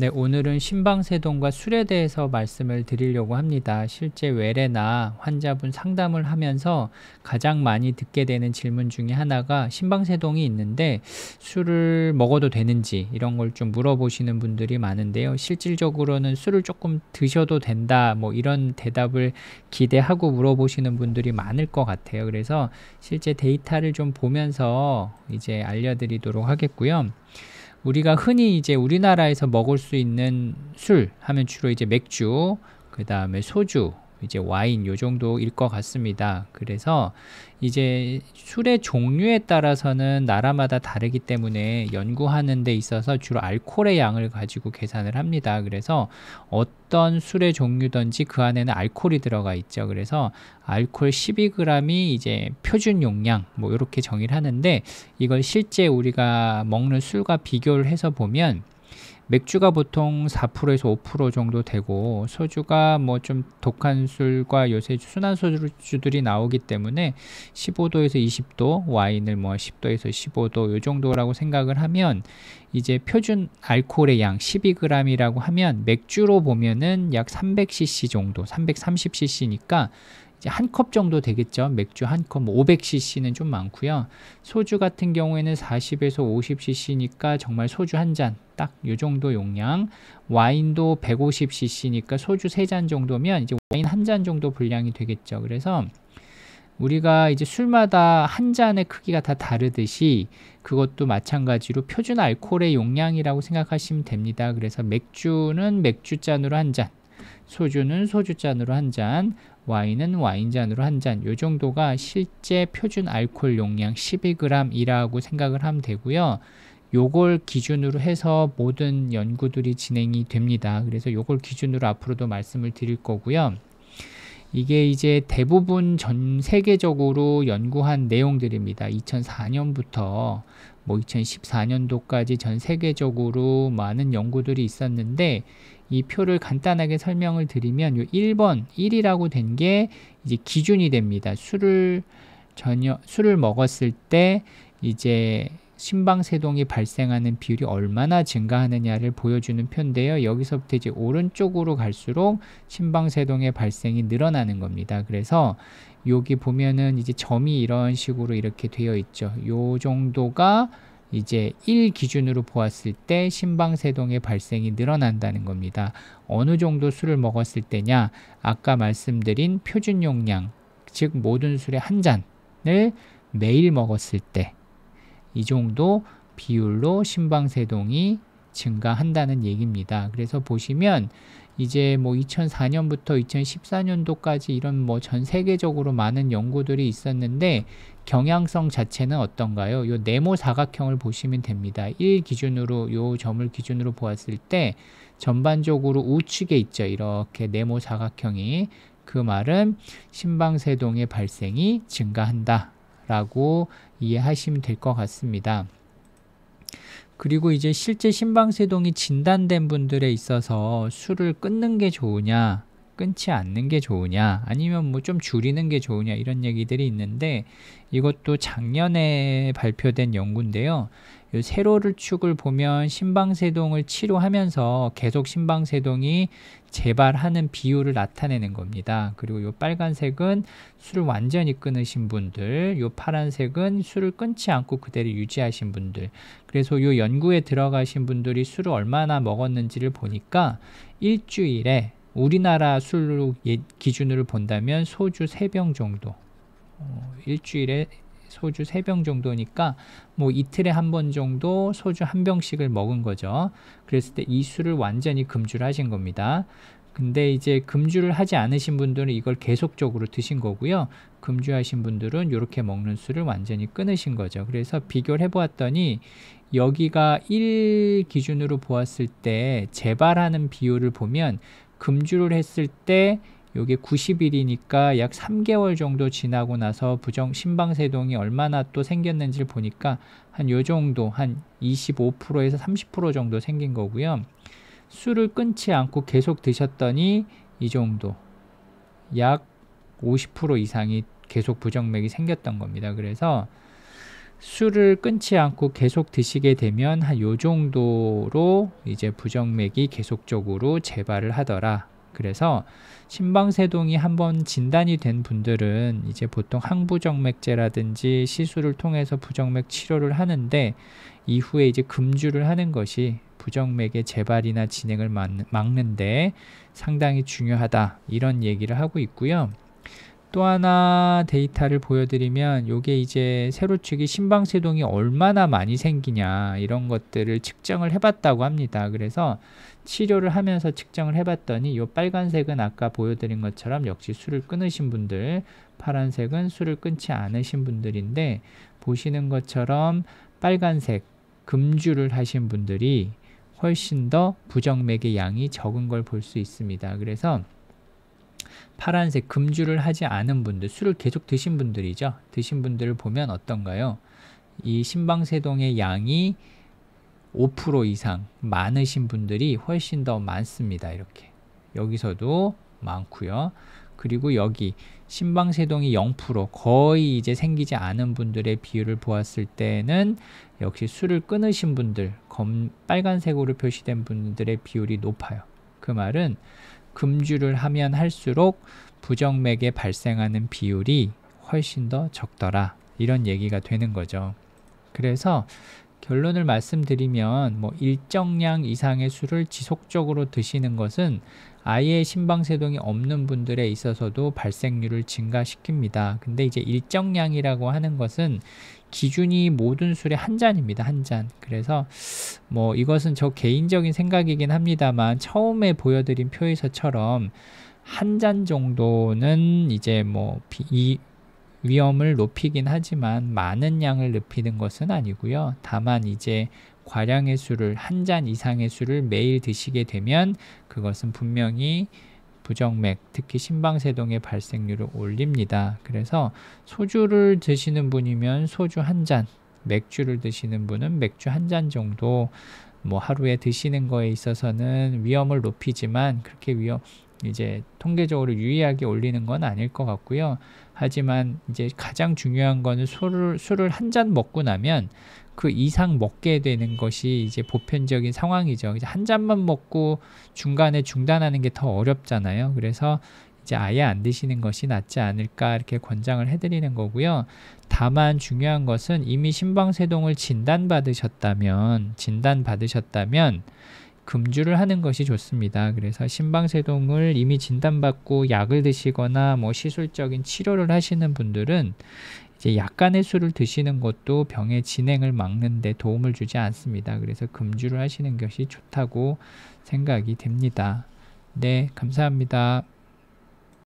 네, 오늘은 심방세동과 술에 대해서 말씀을 드리려고 합니다. 실제 외래나 환자분 상담을 하면서 가장 많이 듣게 되는 질문 중에 하나가 심방세동이 있는데 술을 먹어도 되는지 이런 걸 좀 물어보시는 분들이 많은데요. 실질적으로는 술을 조금 드셔도 된다 뭐 이런 대답을 기대하고 물어보시는 분들이 많을 것 같아요. 그래서 실제 데이터를 좀 보면서 이제 알려드리도록 하겠고요. 우리가 흔히 이제 우리나라에서 먹을 수 있는 술 하면 주로 이제 맥주, 그 다음에 소주, 이제 와인 요 정도일 것 같습니다. 그래서 이제 술의 종류에 따라서는 나라마다 다르기 때문에 연구하는 데 있어서 주로 알코올의 양을 가지고 계산을 합니다. 그래서 어떤 술의 종류든지 그 안에는 알코올이 들어가 있죠. 그래서 알코올 12g이 이제 표준 용량 뭐 이렇게 정의를 하는데 이걸 실제 우리가 먹는 술과 비교를 해서 보면 맥주가 보통 4%에서 5% 정도 되고 소주가 뭐 좀 독한 술과 요새 순한 소주들이 나오기 때문에 15도에서 20도 와인을 뭐 10도에서 15도 요 정도라고 생각을 하면 이제 표준 알코올의 양 12g이라고 하면 맥주로 보면은 약 300cc 정도 330cc니까 한 컵 정도 되겠죠. 맥주 한 컵, 뭐 500cc는 좀 많고요. 소주 같은 경우에는 40에서 50cc니까 정말 소주 한 잔, 딱요 정도 용량 와인도 150cc니까 소주 3잔 정도면 이제 와인 한 잔 정도 분량이 되겠죠. 그래서 우리가 이제 술마다 한 잔의 크기가 다 다르듯이 그것도 마찬가지로 표준 알코올의 용량이라고 생각하시면 됩니다. 그래서 맥주는 맥주잔으로 한 잔, 소주는 소주잔으로 한 잔, 와인은 와인잔으로 한 잔, 요 정도가 실제 표준 알코올 용량 12g이라고 생각을 하면 되고요. 요걸 기준으로 해서 모든 연구들이 진행이 됩니다. 그래서 요걸 기준으로 앞으로도 말씀을 드릴 거고요. 이게 이제 대부분 전 세계적으로 연구한 내용들입니다. 2004년부터 뭐 2014년도까지 전 세계적으로 많은 연구들이 있었는데 이 표를 간단하게 설명을 드리면 요 1번 1이라고 된 게 이제 기준이 됩니다. 술을 전혀 술을 먹었을 때 이제 심방세동이 발생하는 비율이 얼마나 증가하느냐를 보여주는 표인데요. 여기서부터 이제 오른쪽으로 갈수록 심방세동의 발생이 늘어나는 겁니다. 그래서 여기 보면은 이제 점이 이런 식으로 이렇게 되어 있죠. 요 정도가 이제 1 기준으로 보았을 때 심방세동의 발생이 늘어난다는 겁니다. 어느 정도 술을 먹었을 때냐? 아까 말씀드린 표준 용량, 즉 모든 술의 한 잔을 매일 먹었을 때이 정도 비율로 심방세동이 증가한다는 얘기입니다. 그래서 보시면 이제 뭐 2004년부터 2014년도까지 이런 뭐 전 세계적으로 많은 연구들이 있었는데 경향성 자체는 어떤가요? 요 네모 사각형을 보시면 됩니다. 1 기준으로 요 점을 기준으로 보았을 때 전반적으로 우측에 있죠. 이렇게 네모 사각형이 그 말은 심방세동의 발생이 증가한다. 라고 이해하시면 될 것 같습니다. 그리고 이제 실제 심방세동이 진단된 분들에 있어서 술을 끊는 게 좋으냐 끊지 않는 게 좋으냐 아니면 뭐 좀 줄이는 게 좋으냐 이런 얘기들이 있는데 이것도 작년에 발표된 연구인데요. 세로를 축을 보면 심방세동을 치료하면서 계속 심방세동이 재발하는 비율을 나타내는 겁니다. 그리고 이 빨간색은 술을 완전히 끊으신 분들, 이 파란색은 술을 끊지 않고 그대로 유지하신 분들. 그래서 이 연구에 들어가신 분들이 술을 얼마나 먹었는지를 보니까 일주일에 우리나라 술 예, 기준으로 본다면 소주 3병 정도 어, 일주일에 소주 3병 정도니까 뭐 이틀에 한 번 정도 소주 한 병씩을 먹은 거죠. 그랬을 때 이 술을 완전히 금주를 하신 겁니다. 근데 이제 금주를 하지 않으신 분들은 이걸 계속적으로 드신 거고요. 금주하신 분들은 이렇게 먹는 술을 완전히 끊으신 거죠. 그래서 비교를 해보았더니 여기가 1 기준으로 보았을 때 재발하는 비율을 보면 금주를 했을 때 요게 90일이니까 약 3개월 정도 지나고 나서 부정 신방세동이 얼마나 또 생겼는지를 보니까 한 요 정도 한 25%에서 30% 정도 생긴 거고요. 술을 끊지 않고 계속 드셨더니 이 정도 약 50% 이상이 계속 부정맥이 생겼던 겁니다. 그래서 술을 끊지 않고 계속 드시게 되면 한 요 정도로 이제 부정맥이 계속적으로 재발을 하더라. 그래서 심방세동이 한번 진단이 된 분들은 이제 보통 항부정맥제라든지 시술을 통해서 부정맥 치료를 하는데 이후에 이제 금주를 하는 것이 부정맥의 재발이나 진행을 막는데 상당히 중요하다 이런 얘기를 하고 있고요. 또 하나 데이터를 보여드리면 이게 이제 세로축이 심방세동이 얼마나 많이 생기냐 이런 것들을 측정을 해봤다고 합니다. 그래서 치료를 하면서 측정을 해봤더니 요 빨간색은 아까 보여드린 것처럼 역시 술을 끊으신 분들 파란색은 술을 끊지 않으신 분들인데 보시는 것처럼 빨간색 금주를 하신 분들이 훨씬 더 부정맥의 양이 적은 걸 볼 수 있습니다. 그래서 파란색 금주를 하지 않은 분들, 술을 계속 드신 분들이죠. 드신 분들을 보면 어떤가요? 이 신방세동의 양이 5% 이상 많으신 분들이 훨씬 더 많습니다. 이렇게. 여기서도 많고요. 그리고 여기 신방세동이 0% 거의 이제 생기지 않은 분들의 비율을 보았을 때는 역시 술을 끊으신 분들, 검, 빨간색으로 표시된 분들의 비율이 높아요. 그 말은 금주를 하면 할수록 부정맥에 발생하는 비율이 훨씬 더 적더라. 이런 얘기가 되는 거죠. 그래서 결론을 말씀드리면 뭐 일정량 이상의 술을 지속적으로 드시는 것은 아예 심방세동이 없는 분들에 있어서도 발생률을 증가시킵니다. 근데 이제 일정량이라고 하는 것은 기준이 모든 술의 한 잔입니다. 한 잔. 그래서 뭐 이것은 저 개인적인 생각이긴 합니다만 처음에 보여드린 표에서처럼 한 잔 정도는 이제 뭐 이 위험을 높이긴 하지만 많은 양을 높이는 것은 아니고요. 다만 이제 과량의 술을 한 잔 이상의 술을 매일 드시게 되면 그것은 분명히 부정맥, 특히 심방세동의 발생률을 올립니다. 그래서 소주를 드시는 분이면 소주 한 잔, 맥주를 드시는 분은 맥주 한 잔 정도 뭐 하루에 드시는 거에 있어서는 위험을 높이지만 그렇게 위험 이제 통계적으로 유의하게 올리는 건 아닐 것 같고요. 하지만 이제 가장 중요한 거는 술을 술을 한 잔 먹고 나면 그 이상 먹게 되는 것이 이제 보편적인 상황이죠. 이제 한 잔만 먹고 중간에 중단하는 게 더 어렵잖아요. 그래서 이제 아예 안 드시는 것이 낫지 않을까 이렇게 권장을 해드리는 거고요. 다만 중요한 것은 이미 심방세동을 진단받으셨다면 진단받으셨다면 금주를 하는 것이 좋습니다. 그래서 심방세동을 이미 진단받고 약을 드시거나 뭐 시술적인 치료를 하시는 분들은 이제 약간의 술을 드시는 것도 병의 진행을 막는데 도움을 주지 않습니다. 그래서 금주를 하시는 것이 좋다고 생각이 됩니다. 네, 감사합니다.